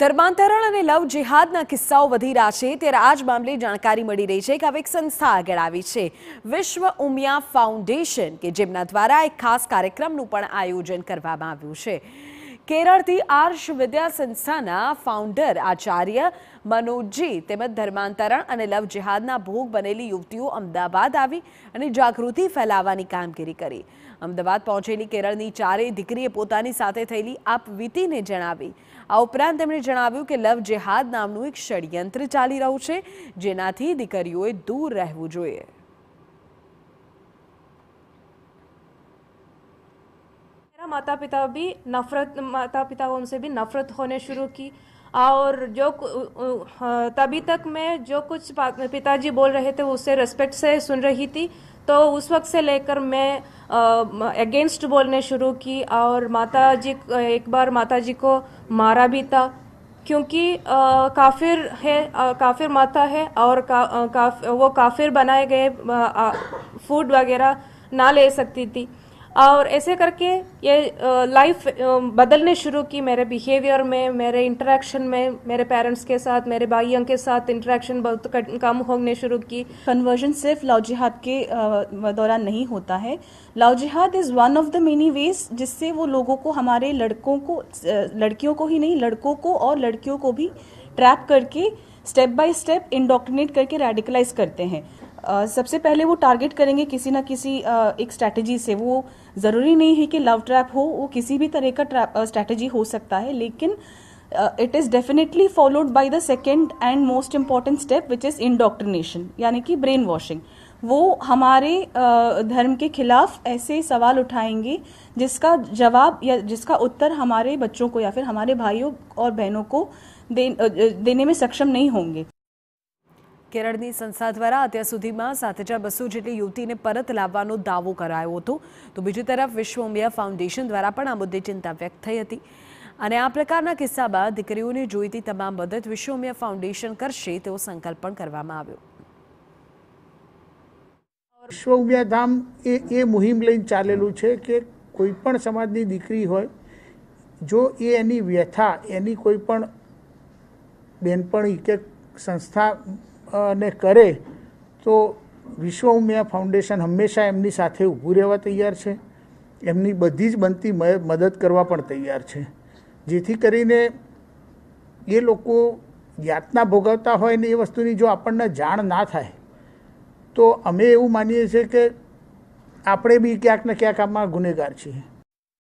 ધર્માંતરણ અને લવ જિહાદના કિસ્સાઓ વધી રહ્યા છે ત્યારે આ જ મામલે જાણકારી મળી રહી છે કે હવે એક સંસ્થા આગળ આવી છે વિશ્વ ઉમિયા ફાઉન્ડેશન કે જેમના દ્વારા એક ખાસ કાર્યક્રમનું પણ આયોજન કરવામાં આવ્યું છે કેરળથી આર્ષ વિદ્યા સંસ્થાના ફાઉન્ડર આચાર્ય મનોજજી તેમજ ધર્માંતરણ અને લવ જેહાદના ભોગ બનેલી યુવતીઓ અમદાવાદ આવી અને જાગૃતિ ફેલાવવાની કામગીરી કરી અમદાવાદ પહોંચેલી કેરળની ચારેય દીકરીએ પોતાની સાથે થયેલી આપવીતીને જણાવી આ ઉપરાંત તેમણે જણાવ્યું કે લવ જેહાદ નામનું એક ષડયંત્ર ચાલી રહ્યું છે જેનાથી દીકરીઓએ દૂર રહેવું જોઈએ मेरा माता पिता भी नफरत माता पिता उनसे भी नफरत होने शुरू की और जो तभी तक मैं जो कुछ पिताजी बोल रहे थे उसे रेस्पेक्ट से सुन रही थी तो उस वक्त से लेकर मैं अगेंस्ट बोलने शुरू की और माता जी एक बार माता जी को मारा भी था क्योंकि आ, काफिर है आ, काफिर माता है और का, आ, काफ, वो काफिर बनाए गए फूड वगैरह ना ले सकती थी और ऐसे करके ये लाइफ बदलने शुरू की मेरे बिहेवियर में मेरे इंटरेक्शन में मेरे पेरेंट्स के साथ मेरे भाइयों के साथ इंटरेक्शन बहुत कम होने शुरू की कन्वर्जन सिर्फ लव जिहाद के दौरान नहीं होता है love jihad is one of the many ways जिससे वो लोगों को हमारे लड़कों को लड़कियों को ही नहीं लड़कों को और लड़कियों को भी ट्रैप करके स्टेप बाय स्टेप इंडोक्टिनेट करके रेडिकलाइज करते हैं सबसे पहले वो टारगेट करेंगे किसी ना किसी एक स्ट्रैटेजी से वो ज़रूरी नहीं है कि लव ट्रैप हो वो किसी भी तरह का ट्रैप स्ट्रैटेजी हो सकता है लेकिन it is definitely followed by the second and most important step which is indoctrination यानी कि ब्रेन वॉशिंग वो हमारे धर्म के खिलाफ ऐसे सवाल उठाएंगे जिसका जवाब या जिसका उत्तर हमारे बच्चों को या फिर हमारे भाइयों और बहनों को देने में सक्षम नहीं होंगे કેરળની સંસ્થા દ્વારા અત્યાર સુધીમાં સાત હજાર બસો જેટલી યુવતીને પરત લાવવાનો દાવો કરાયો હતો તો બીજી તરફ વિશ્વ ઉમિયા ફાઉન્ડેશન દ્વારા પણ આ મુદ્દે ચિંતા વ્યક્ત થઈ હતી અને આ પ્રકારના કિસ્સા બાદ દીકરીઓને જોઈતી તમામ મદદ વિશ્વ ઉમિયા ફાઉન્ડેશન કરશે તેવો સંકલ્પ પણ કરવામાં આવ્યો વિશ્વ ઉમિયા ધામ એ એ મુહિમ લઈને ચાલેલું છે કે કોઈ પણ સમાજની દીકરી હોય જો એ એની વ્યથા એની કોઈ પણ બેનપણી કે સંસ્થા અને કરે તો વિશ્વ ઉમિયા ફાઉન્ડેશન હંમેશા એમની સાથે ઊભું રહેવા તૈયાર છે એમની બધી જ બનતી મદદ કરવા પણ તૈયાર છે જેથી કરીને એ લોકો યાતના ભોગવતા હોય ને એ વસ્તુની જો આપણને જાણ ના થાય તો અમે એવું માનીએ છીએ કે આપણે બી ક્યાંક ને ક્યાંક આમાં ગુનેગાર છીએ